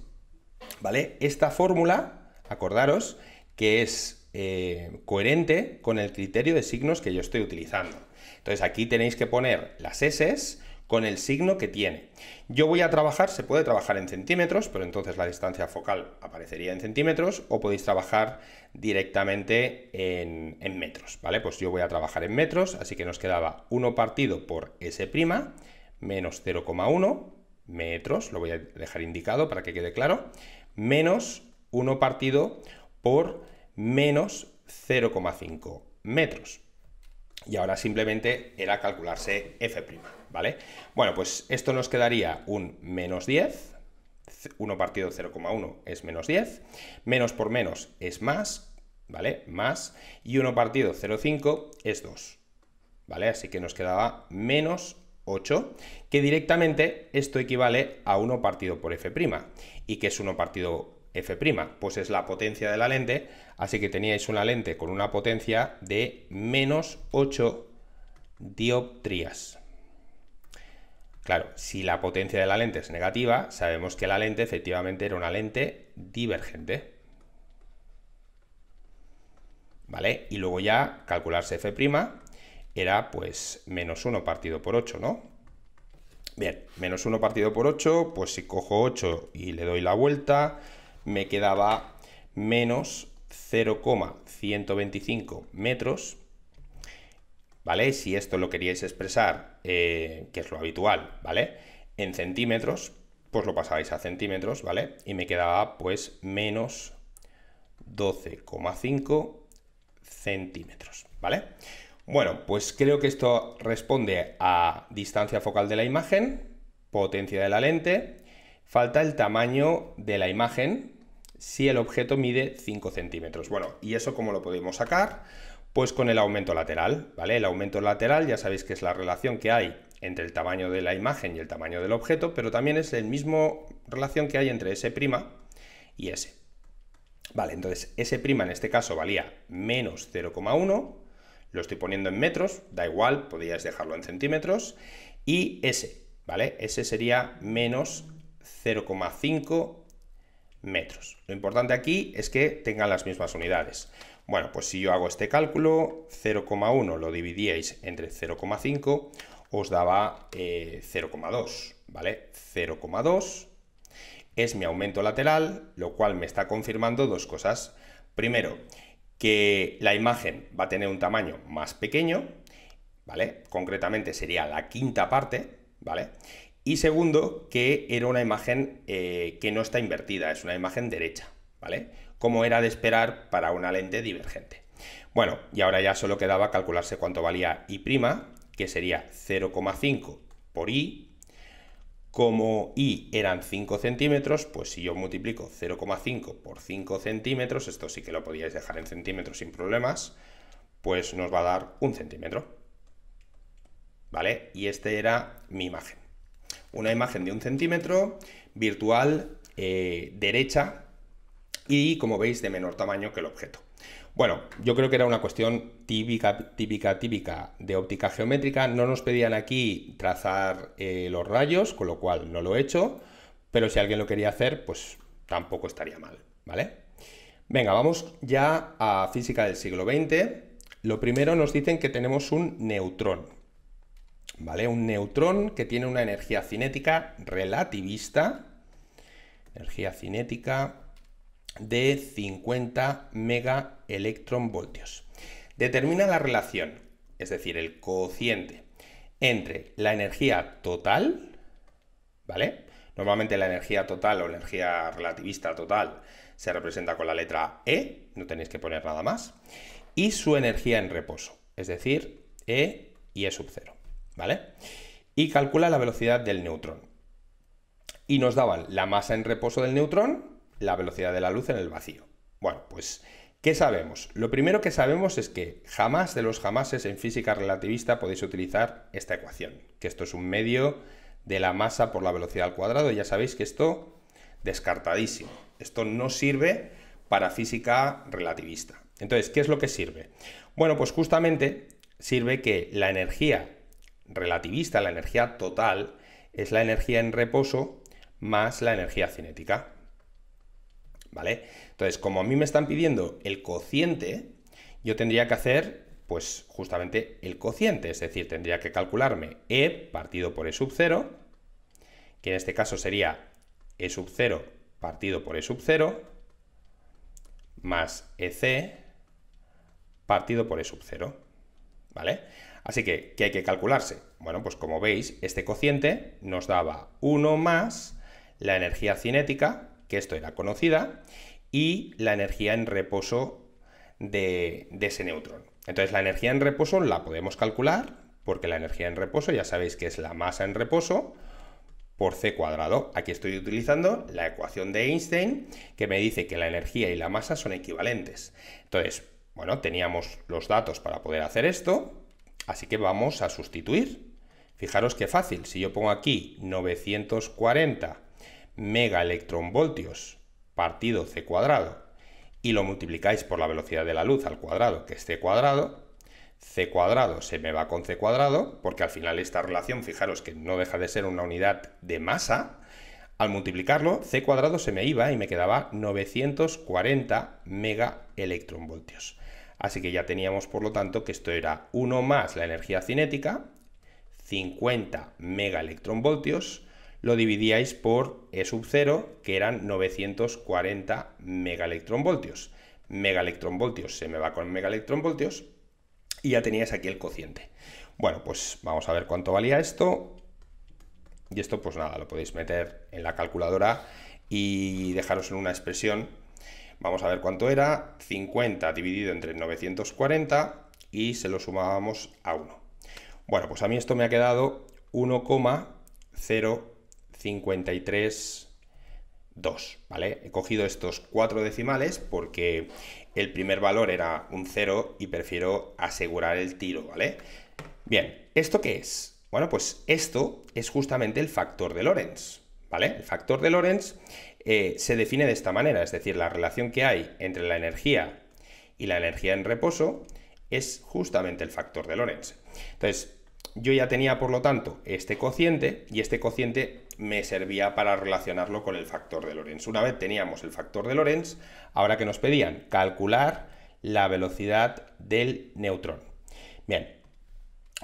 ¿Vale? Esta fórmula, acordaros, que es eh, coherente con el criterio de signos que yo estoy utilizando. Entonces aquí tenéis que poner las S con el signo que tiene. Yo voy a trabajar, se puede trabajar en centímetros, pero entonces la distancia focal aparecería en centímetros, o podéis trabajar directamente en, metros, ¿vale? Pues yo voy a trabajar en metros, así que nos quedaba 1 partido por S' menos 0,1 metros, lo voy a dejar indicado para que quede claro, menos 1 partido por menos 0,5 metros. Y ahora simplemente era calcularse f', ¿vale? Bueno, pues esto nos quedaría un menos 10, 1 partido 0,1 es menos 10, menos por menos es más, ¿vale? Más, y 1 partido 0,5 es 2, ¿vale? Así que nos quedaba menos 8, que directamente esto equivale a 1 partido por f'. ¿Y que es 1 partido f'? Pues es la potencia de la lente, así que teníais una lente con una potencia de menos 8 dioptrías. Claro, si la potencia de la lente es negativa, sabemos que la lente efectivamente era una lente divergente. ¿Vale? Y luego ya calcularse f', era pues menos 1 partido por 8, ¿no? Bien, menos 1 partido por 8, pues si cojo 8 y le doy la vuelta, me quedaba menos 0,125 metros, ¿vale? Si esto lo queríais expresar, eh, que es lo habitual, ¿vale? En centímetros, pues lo pasabais a centímetros, ¿vale? Y me quedaba pues menos 12,5 centímetros, ¿vale? Bueno, pues creo que esto responde a distancia focal de la imagen, potencia de la lente, falta el tamaño de la imagen si el objeto mide 5 centímetros. Bueno, ¿y eso cómo lo podemos sacar? Pues con el aumento lateral, ¿vale? El aumento lateral ya sabéis que es la relación que hay entre el tamaño de la imagen y el tamaño del objeto, pero también es la misma relación que hay entre S' y S. Vale, entonces S' en este caso valía menos 0,1 lo estoy poniendo en metros, da igual, podríais dejarlo en centímetros. Y S, ¿vale? S sería menos 0,5 metros. Lo importante aquí es que tengan las mismas unidades. Bueno, pues si yo hago este cálculo, 0,1 lo dividíais entre 0,5, os daba 0,2, eh, ¿vale? 0,2 es mi aumento lateral, lo cual me está confirmando dos cosas. Primero, que la imagen va a tener un tamaño más pequeño, ¿vale? Concretamente sería la quinta parte, ¿vale? Y segundo, que era una imagen eh, que no está invertida, es una imagen derecha, ¿vale? Como era de esperar para una lente divergente. Bueno, y ahora ya solo quedaba calcularse cuánto valía I', que sería 0,5 por I como i eran 5 centímetros, pues si yo multiplico 0,5 por 5 centímetros, esto sí que lo podíais dejar en centímetros sin problemas, pues nos va a dar un centímetro. ¿Vale? Y esta era mi imagen. Una imagen de un centímetro, virtual, eh, derecha y como veis de menor tamaño que el objeto. Bueno, yo creo que era una cuestión típica, típica, típica de óptica geométrica. No nos pedían aquí trazar eh, los rayos, con lo cual no lo he hecho, pero si alguien lo quería hacer, pues tampoco estaría mal, ¿vale? Venga, vamos ya a física del siglo XX. Lo primero nos dicen que tenemos un neutrón, ¿vale? Un neutrón que tiene una energía cinética relativista, energía cinética de 50 mega electronvoltios. Determina la relación, es decir, el cociente, entre la energía total, ¿vale? Normalmente la energía total o energía relativista total se representa con la letra E, no tenéis que poner nada más, y su energía en reposo, es decir, E y E sub 0, ¿vale? Y calcula la velocidad del neutrón. Y nos daban la masa en reposo del neutrón, la velocidad de la luz en el vacío. Bueno, pues ¿Qué sabemos? Lo primero que sabemos es que jamás de los jamases en física relativista podéis utilizar esta ecuación, que esto es un medio de la masa por la velocidad al cuadrado. Ya sabéis que esto descartadísimo. Esto no sirve para física relativista. Entonces, ¿qué es lo que sirve? Bueno, pues justamente sirve que la energía relativista, la energía total, es la energía en reposo más la energía cinética. ¿vale? Entonces, como a mí me están pidiendo el cociente, yo tendría que hacer, pues justamente el cociente, es decir, tendría que calcularme E partido por E sub 0, que en este caso sería E sub 0 partido por E sub 0, más EC partido por E sub 0, ¿vale? Así que, ¿qué hay que calcularse? Bueno, pues como veis, este cociente nos daba 1 más la energía cinética, que esto era conocida, y la energía en reposo de, ese neutrón. Entonces la energía en reposo la podemos calcular, porque la energía en reposo ya sabéis que es la masa en reposo por c cuadrado. Aquí estoy utilizando la ecuación de Einstein que me dice que la energía y la masa son equivalentes. Entonces, bueno, teníamos los datos para poder hacer esto, así que vamos a sustituir. Fijaros qué fácil, si yo pongo aquí 940 megaelectronvoltios partido c cuadrado y lo multiplicáis por la velocidad de la luz al cuadrado, que es c cuadrado, c cuadrado se me va con c cuadrado, porque al final esta relación, fijaros que no deja de ser una unidad de masa, al multiplicarlo, c cuadrado se me iba y me quedaba 940 megaelectronvoltios. Así que ya teníamos, por lo tanto, que esto era 1 más la energía cinética, 50 megaelectronvoltios, lo dividíais por E sub 0, que eran 940 megaelectronvoltios. Megaelectronvoltios se me va con megaelectronvoltios y ya teníais aquí el cociente. Bueno, pues vamos a ver cuánto valía esto. Y esto, pues nada, lo podéis meter en la calculadora y dejaros en una expresión. Vamos a ver cuánto era. 50 dividido entre 940 y se lo sumábamos a 1. Bueno, pues a mí esto me ha quedado 1,0 53 2, ¿vale? He cogido estos cuatro decimales porque el primer valor era un 0 y prefiero asegurar el tiro, ¿vale? Bien, ¿esto qué es? Bueno, pues esto es justamente el factor de Lorentz, ¿vale? El factor de Lorentz eh, se define de esta manera, es decir, la relación que hay entre la energía y la energía en reposo es justamente el factor de Lorentz. Entonces, yo ya tenía, por lo tanto, este cociente y este cociente me servía para relacionarlo con el factor de Lorentz. Una vez teníamos el factor de Lorentz, ahora que nos pedían calcular la velocidad del neutrón. Bien,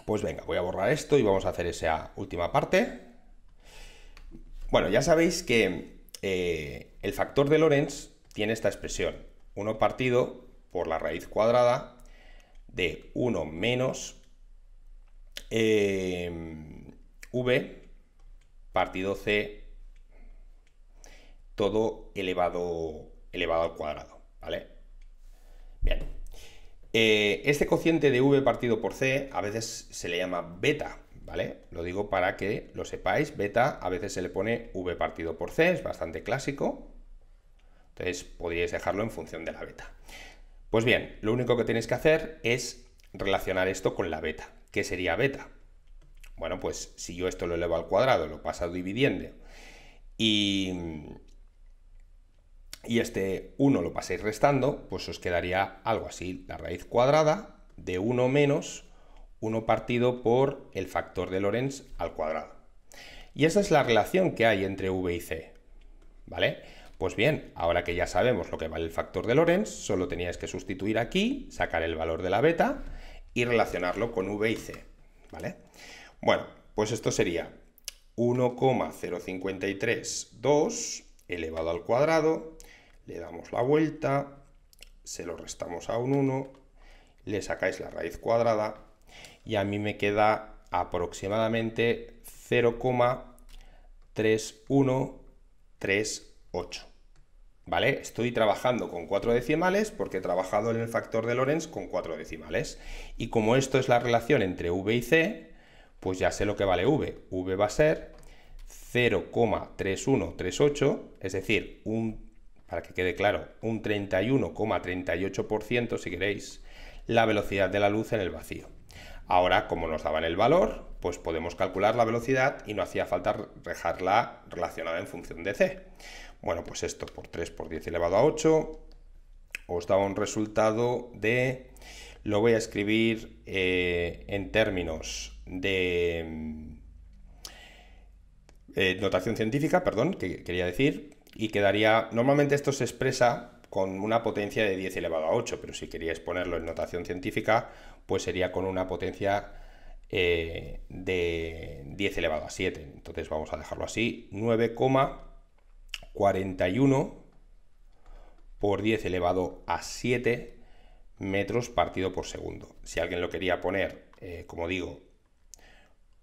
pues venga, voy a borrar esto y vamos a hacer esa última parte. Bueno, ya sabéis que eh, el factor de Lorentz tiene esta expresión, 1 partido por la raíz cuadrada de 1 menos eh, v partido C, todo elevado, elevado al cuadrado, ¿vale? Bien. Eh, este cociente de v partido por c a veces se le llama beta, ¿vale? Lo digo para que lo sepáis, beta a veces se le pone v partido por c, es bastante clásico, entonces podríais dejarlo en función de la beta. Pues bien, lo único que tenéis que hacer es relacionar esto con la beta. ¿Qué sería beta? Bueno, pues si yo esto lo elevo al cuadrado, lo paso dividiendo y, y este 1 lo paséis restando, pues os quedaría algo así, la raíz cuadrada de 1 menos 1 partido por el factor de Lorentz al cuadrado. Y esa es la relación que hay entre v y c, ¿vale? Pues bien, ahora que ya sabemos lo que vale el factor de Lorentz, solo teníais que sustituir aquí, sacar el valor de la beta y relacionarlo con v y c, ¿vale? Bueno, pues esto sería 1,0532 elevado al cuadrado, le damos la vuelta, se lo restamos a un 1, le sacáis la raíz cuadrada y a mí me queda aproximadamente 0,3138. ¿Vale? Estoy trabajando con cuatro decimales porque he trabajado en el factor de Lorentz con cuatro decimales. Y como esto es la relación entre v y c, pues ya sé lo que vale V. V va a ser 0,3138, es decir, un, para que quede claro, un 31,38% si queréis, la velocidad de la luz en el vacío. Ahora, como nos daban el valor, pues podemos calcular la velocidad y no hacía falta dejarla relacionada en función de c. Bueno, pues esto por 3 por 10 elevado a 8 os da un resultado de, lo voy a escribir eh, en términos de mm, eh, notación científica, perdón, que quería decir, y quedaría, normalmente esto se expresa con una potencia de 10 elevado a 8, pero si queríais ponerlo en notación científica, pues sería con una potencia eh, de 10 elevado a 7. Entonces vamos a dejarlo así, 9,41 por 10 elevado a 7 metros partido por segundo. Si alguien lo quería poner, eh, como digo,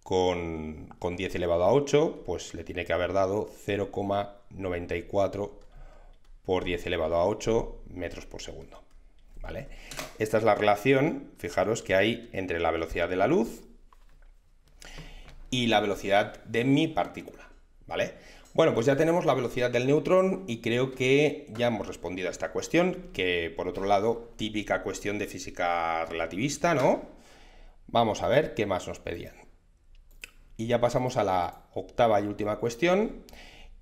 con, 10 elevado a 8, pues le tiene que haber dado 0,94 por 10 elevado a 8 metros por segundo. ¿Vale? Esta es la relación, fijaros, que hay entre la velocidad de la luz y la velocidad de mi partícula, ¿vale? Bueno, pues ya tenemos la velocidad del neutrón y creo que ya hemos respondido a esta cuestión, que por otro lado, típica cuestión de física relativista, ¿no? Vamos a ver qué más nos pedían. Y ya pasamos a la octava y última cuestión,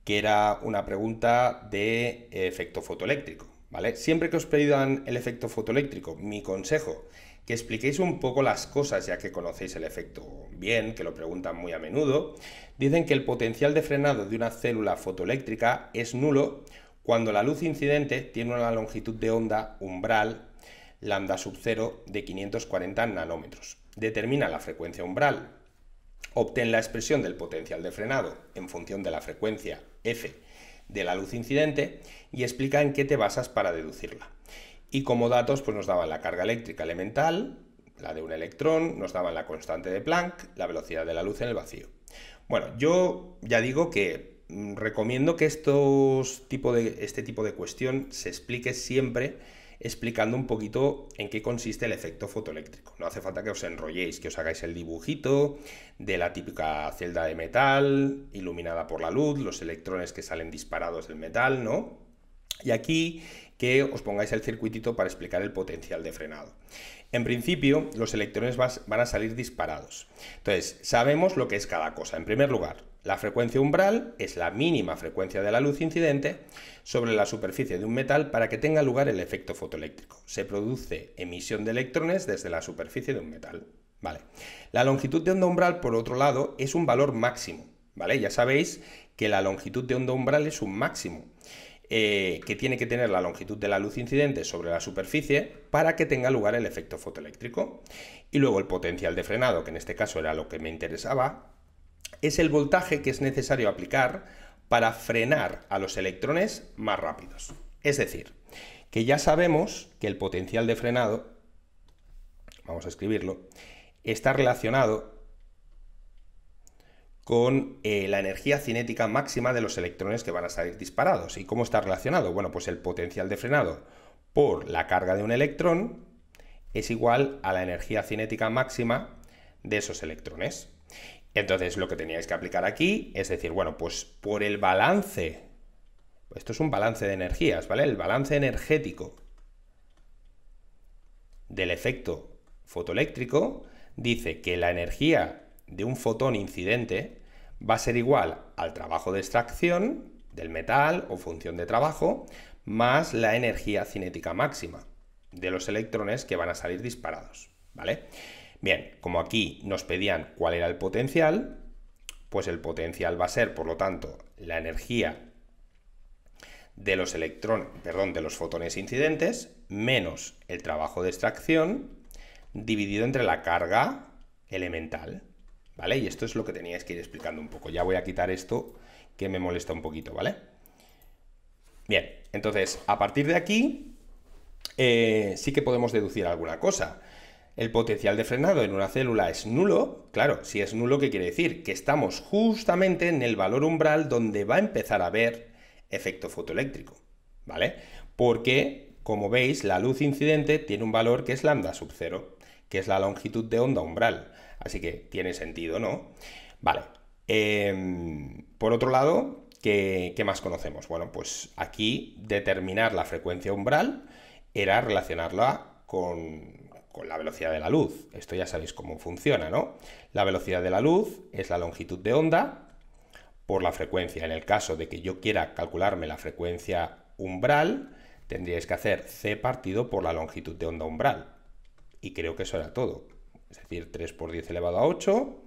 que era una pregunta de efecto fotoeléctrico. ¿vale? Siempre que os pidan el efecto fotoeléctrico, mi consejo, que expliquéis un poco las cosas ya que conocéis el efecto bien, que lo preguntan muy a menudo. Dicen que el potencial de frenado de una célula fotoeléctrica es nulo cuando la luz incidente tiene una longitud de onda umbral lambda sub 0 de 540 nanómetros. Determina la frecuencia umbral obtén la expresión del potencial de frenado en función de la frecuencia f de la luz incidente y explica en qué te basas para deducirla. Y como datos pues nos daban la carga eléctrica elemental, la de un electrón, nos daban la constante de Planck, la velocidad de la luz en el vacío. Bueno, yo ya digo que mm, recomiendo que estos este tipo de cuestión se explique siempre explicando un poquito en qué consiste el efecto fotoeléctrico. No hace falta que os enrolléis, que os hagáis el dibujito de la típica celda de metal iluminada por la luz, los electrones que salen disparados del metal, ¿no? Y aquí que os pongáis el circuitito para explicar el potencial de frenado. En principio, los electrones van a salir disparados. Entonces, sabemos lo que es cada cosa. En primer lugar, la frecuencia umbral es la mínima frecuencia de la luz incidente, sobre la superficie de un metal para que tenga lugar el efecto fotoeléctrico. Se produce emisión de electrones desde la superficie de un metal. Vale. La longitud de onda umbral, por otro lado, es un valor máximo. ¿Vale? Ya sabéis que la longitud de onda umbral es un máximo. Eh, que tiene que tener la longitud de la luz incidente sobre la superficie para que tenga lugar el efecto fotoeléctrico. Y luego el potencial de frenado, que en este caso era lo que me interesaba, es el voltaje que es necesario aplicar para frenar a los electrones más rápidos. Es decir, que ya sabemos que el potencial de frenado, vamos a escribirlo, está relacionado con eh, la energía cinética máxima de los electrones que van a salir disparados. ¿Y cómo está relacionado? Bueno, pues el potencial de frenado por la carga de un electrón es igual a la energía cinética máxima de esos electrones. Entonces lo que teníais que aplicar aquí es decir, bueno, pues por el balance, esto es un balance de energías, ¿vale? El balance energético del efecto fotoeléctrico dice que la energía de un fotón incidente va a ser igual al trabajo de extracción del metal o función de trabajo más la energía cinética máxima de los electrones que van a salir disparados, ¿vale? Bien, como aquí nos pedían cuál era el potencial, pues el potencial va a ser, por lo tanto, la energía de los electrones, perdón, de los fotones incidentes menos el trabajo de extracción dividido entre la carga elemental, ¿vale? Y esto es lo que teníais que ir explicando un poco. Ya voy a quitar esto que me molesta un poquito, ¿vale? Bien, entonces, a partir de aquí eh, sí que podemos deducir alguna cosa el potencial de frenado en una célula es nulo, claro, si es nulo, ¿qué quiere decir? Que estamos justamente en el valor umbral donde va a empezar a haber efecto fotoeléctrico, ¿vale? Porque, como veis, la luz incidente tiene un valor que es lambda sub cero, que es la longitud de onda umbral, así que tiene sentido, ¿no? Vale. Em, por otro lado, ¿qué más conocemos? Bueno, pues aquí determinar la frecuencia umbral era relacionarla con con la velocidad de la luz. Esto ya sabéis cómo funciona, ¿no? La velocidad de la luz es la longitud de onda por la frecuencia. En el caso de que yo quiera calcularme la frecuencia umbral, tendríais que hacer C partido por la longitud de onda umbral. Y creo que eso era todo. Es decir, 3 por 10 elevado a 8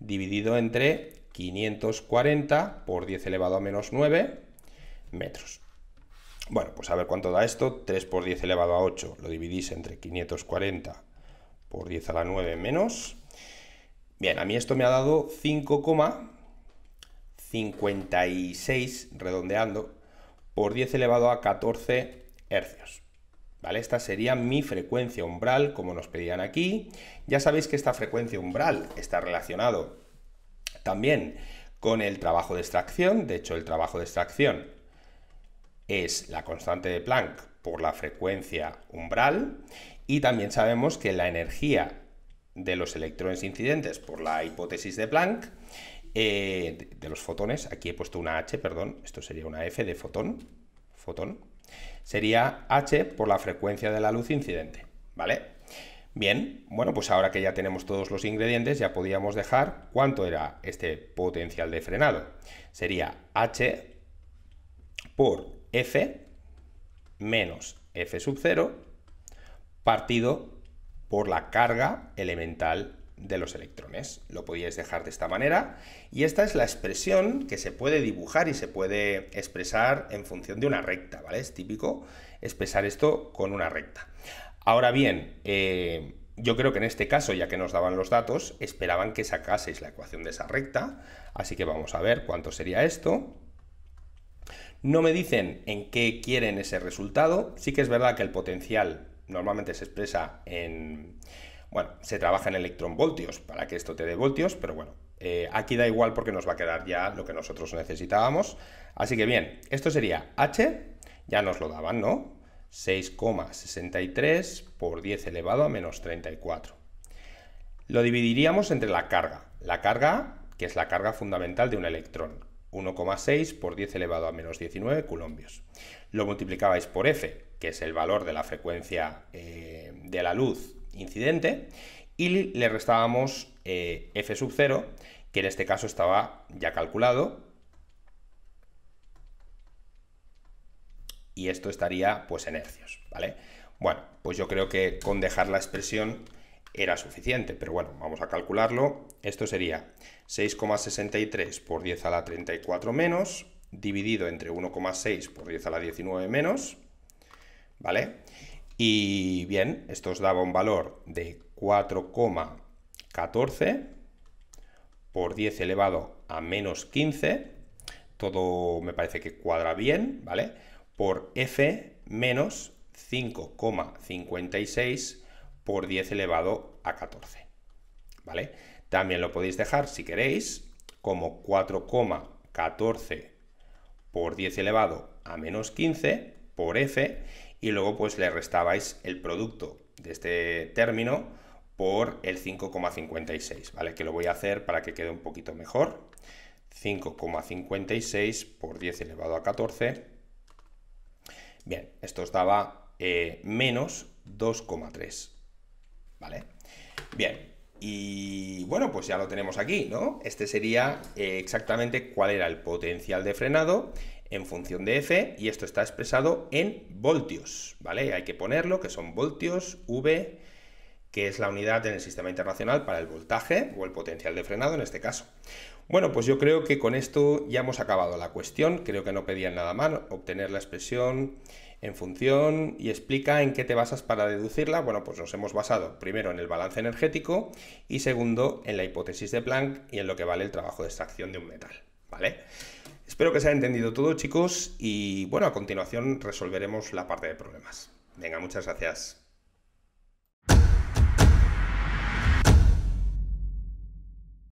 dividido entre 540 por 10 elevado a menos 9 metros. Bueno, pues a ver cuánto da esto. 3 por 10 elevado a 8 lo dividís entre 540 por 10 a la 9 menos. Bien, a mí esto me ha dado 5,56 redondeando por 10 elevado a 14 hercios. ¿Vale? Esta sería mi frecuencia umbral, como nos pedían aquí. Ya sabéis que esta frecuencia umbral está relacionado también con el trabajo de extracción. De hecho, el trabajo de extracción es la constante de Planck por la frecuencia umbral y también sabemos que la energía de los electrones incidentes por la hipótesis de Planck, eh, de, los fotones, aquí he puesto una H, perdón, esto sería una F de fotón, fotón, sería H por la frecuencia de la luz incidente, ¿vale? Bien, bueno, pues ahora que ya tenemos todos los ingredientes, ya podíamos dejar cuánto era este potencial de frenado. Sería H por f menos f sub 0 partido por la carga elemental de los electrones. Lo podíais dejar de esta manera y esta es la expresión que se puede dibujar y se puede expresar en función de una recta, ¿vale? Es típico expresar esto con una recta. Ahora bien, eh, yo creo que en este caso, ya que nos daban los datos, esperaban que sacaseis la ecuación de esa recta, así que vamos a ver cuánto sería esto. No me dicen en qué quieren ese resultado. Sí que es verdad que el potencial normalmente se expresa en... Bueno, se trabaja en electronvoltios para que esto te dé voltios, pero bueno, eh, aquí da igual porque nos va a quedar ya lo que nosotros necesitábamos. Así que bien, esto sería H, ya nos lo daban, ¿no? 6,63 por 10 elevado a menos 34. Lo dividiríamos entre la carga. La carga, que es la carga fundamental de un electrón, 1,6 por 10 elevado a menos 19 coulombios. Lo multiplicabais por f, que es el valor de la frecuencia eh, de la luz incidente, y le restábamos eh, f sub 0, que en este caso estaba ya calculado, y esto estaría pues en hercios, ¿vale? Bueno, pues yo creo que con dejar la expresión era suficiente, pero bueno, vamos a calcularlo. Esto sería 6,63 por 10 a la 34 menos, dividido entre 1,6 por 10 a la 19 menos, ¿vale? Y bien, esto os daba un valor de 4,14 por 10 elevado a menos 15, todo me parece que cuadra bien, ¿vale? Por f menos 5,56 por 10 elevado a 14, ¿vale? También lo podéis dejar, si queréis, como 4,14 por 10 elevado a menos 15 por f y luego pues le restabais el producto de este término por el 5,56, ¿vale? Que lo voy a hacer para que quede un poquito mejor. 5,56 por 10 elevado a 14. Bien, esto os daba eh, menos 2,3, ¿vale? Bien, y bueno, pues ya lo tenemos aquí, ¿no? Este sería eh, exactamente cuál era el potencial de frenado en función de F y esto está expresado en voltios, ¿vale? Hay que ponerlo, que son voltios V, que es la unidad en el sistema internacional para el voltaje o el potencial de frenado en este caso. Bueno, pues yo creo que con esto ya hemos acabado la cuestión, creo que no pedían nada más, obtener la expresión en función y explica en qué te basas para deducirla. Bueno, pues nos hemos basado primero en el balance energético y segundo en la hipótesis de Planck y en lo que vale el trabajo de extracción de un metal. ¿Vale? Espero que se haya entendido todo, chicos, y bueno, a continuación resolveremos la parte de problemas. Venga, muchas gracias.